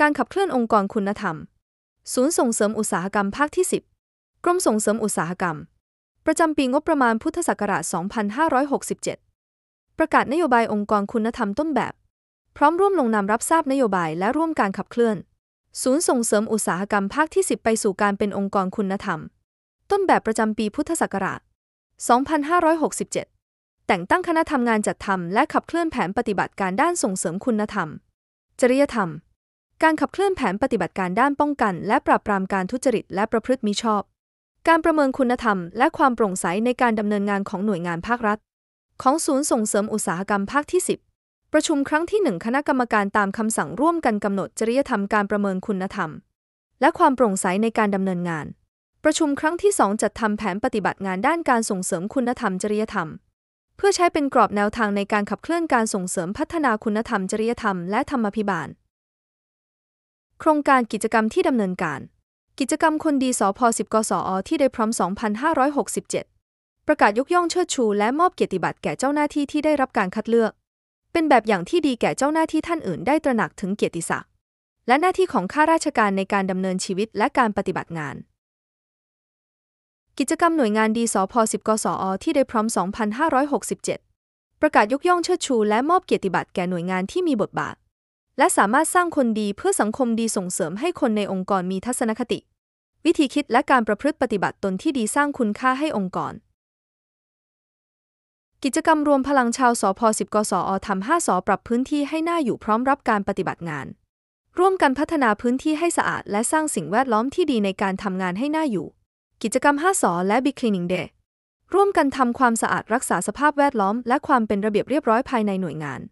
การขับเคลื่อนองค์กรคุณธรรม ศูนย์ส่งเสริมอุตสาหกรรมภาคที่ 10 กรมส่งเสริมอุตสาหกรรม ประจำปีงบประมาณพุทธศักราช 2567 ประกาศนโยบายองค์กรคุณธรรมต้นแบบ พร้อมร่วมลงนามรับทราบนโยบายและร่วมการขับเคลื่อน ศูนย์ส่งเสริมอุตสาหกรรมภาคที่ 10 ไปสู่การเป็นองค์กรคุณธรรม ต้นแบบประจำปีพุทธศักราช 2567 แต่งตั้งคณะทำงานจัดทำและขับเคลื่อนแผนปฏิบัติการด้านส่งเสริมคุณธรรม จริยธรรมการขับเคลื่อนแผนปฏิบัติการด้านป้องกันและปราบปรามการทุจริตและประพฤติมิชอบ การประเมินคุณธรรม และความโปร่งใสในการดำเนินงานของหน่วยงานภาครัฐของศูนย์ส่งเสริมอุตสาหกรรมภาคที่ 10 ประชุมครั้งที่ 1 คณะกรรมการตามคำสั่งร่วมกันกำหนดจริยธรรมการประเมินคุณธรรมและความโปร่งใสในการดำเนินงาน ประชุมครั้งที่ 2 จัดทำแผนปฏิบัติงานด้านการส่งเสริมคุณธรรมจริยธรรม เพื่อใช้เป็นกรอบแนวทางในการขับเคลื่อนการส่งเสริมพัฒนาคุณธรรม จริยธรรมและธรรมภิบาลโครงการกิจกรรมที่ดำเนินการ กิจกรรมคนดีสพ10กสอที่ได้พร้อม2567 ประกาศยกย่องเชิดชู และมอบเกียรติบัตรแก่เจ้าหน้าที่ ที่ได้รับการคัดเลือก เป็นแบบอย่างที่ดีแก่เจ้าหน้าที่ท่านอื่น ได้ตระหนักถึงเกียรติศักดิ์ และหน้าที่ของข้าราชการในการดำเนินชีวิตและการปฏิบัติงาน กิจกรรมหน่วยงานดีสพ10กสอที่ได้พร้อม2567 ประกาศยกย่องเชิดชู และมอบเกียรติบัตรแก่หน่วยงานที่มีบทบาทและสามารถสร้างคนดีเพื่อสังคมดีส่งเสริมให้คนในองค์กรมีทัศนคติ วิธีคิดและการประพฤติปฏิบัติตนที่ดีสร้างคุณค่าให้องค์กร กิจกรรมรวมพลังชาวสพ10กสอทำ5สอปรับพื้นที่ให้หน่าอยู่พร้อมรับการปฏิบัติงาน ร่วมกันพัฒนาพื้นที่ให้สะอาด และสร้างสิ่งแวดล้อมที่ดีในการทำงานให้หน่าอยู่ กิจกรรม5สอและ Big Cleaning Day ร่วมกันทำความสะอาดรักษาสภาพแวดล้อม และความเป็นระเบียบเรียบร้อยภายในหน่วยงาน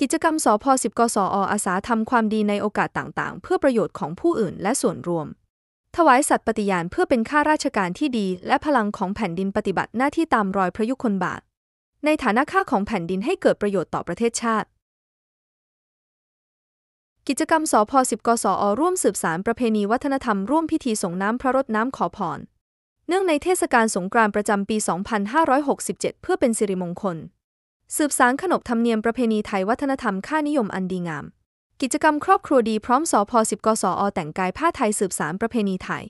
กิจกรรมสพ10กสออาสาทำความดีในโอกาสต่างๆ เพื่อประโยชน์ของผู้อื่นและส่วนรวม ถวายสัตย์ปฏิญาณเพื่อเป็นข้าราชการที่ดี และพลังของแผ่นดินปฏิบัติหน้าที่ตามรอยพระยุคลบาท ในฐานะข้าของแผ่นดินให้เกิดประโยชน์ต่อประเทศชาติ กิจกรรมสพ10กสอ ร่วมสืบสารประเพณีวัฒนธรรมร่วมพิธีส่งน้ำพระรดน้ำขอพรเนื่องในเทศกาลสงกรานต์ประจำปี 2567 เพื่อเป็นสิริมงคลสืบสารขนบธรรมเนียมประเพณีไทยวัฒนธรรมค่านิยมอันดีงาม กิจกรรมครอบครัวดีพร้อมสอพอิบกสออแต่งกายผ้าไทยสืบสารประเพณีไทย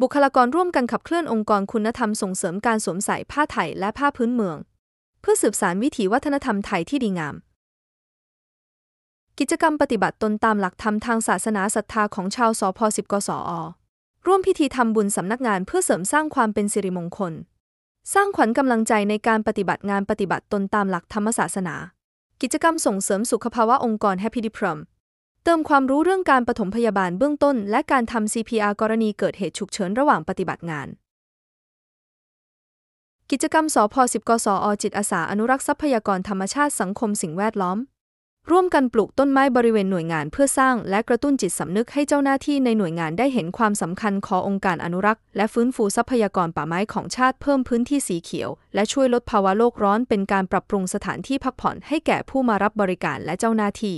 บุคลากรร่วมกันขับเคลื่อนองค์กรคุณธรรมส่งเสริมการสวมใส่ผ้าไทย และผ้าพื้นเมือง เพื่อสืบสารวิถีวัฒนธรรมไทยที่ดีงามกิจกรรมปฏิบัติตนตามหลักธรรมทางศาสนาศรัทธาของชาวสอพอิบกสออร่วมพิธีทำบุญสำนักงานเพื่อเสริมสร้างความเป็นสิริมงคลสร้างขวัญกำลังใจในการปฏิบัติงานปฏิบัติตนตามหลักธรรมศาสนา กิจกรรมส่งเสริมสุขภาวะองค์กร Happy d i p r o m เติมความรู้เรื่องการปฐมพยาบาลเบื้องต้น และการทำ CPR กรณีเกิดเหตุฉุกเฉินระหว่างปฏิบัติงาน กิจกรรมสพ10กสอจิตอาสาอนุรักษ์ทรัพยากรธรรมชาติสังคมสิ่งแวดล้อมร่วมกันปลูกต้นไม้บริเวณหน่วยงานเพื่อสร้างและกระตุ้นจิตสำนึกให้เจ้าหน้าที่ในหน่วยงานได้เห็นความสำคัญขององค์การอนุรักษ์และฟื้นฟูทรัพยากรป่าไม้ของชาติเพิ่มพื้นที่สีเขียวและช่วยลดภาวะโลกร้อนเป็นการปรับปรุงสถานที่พักผ่อนให้แก่ผู้มารับบริการและเจ้าหน้าที่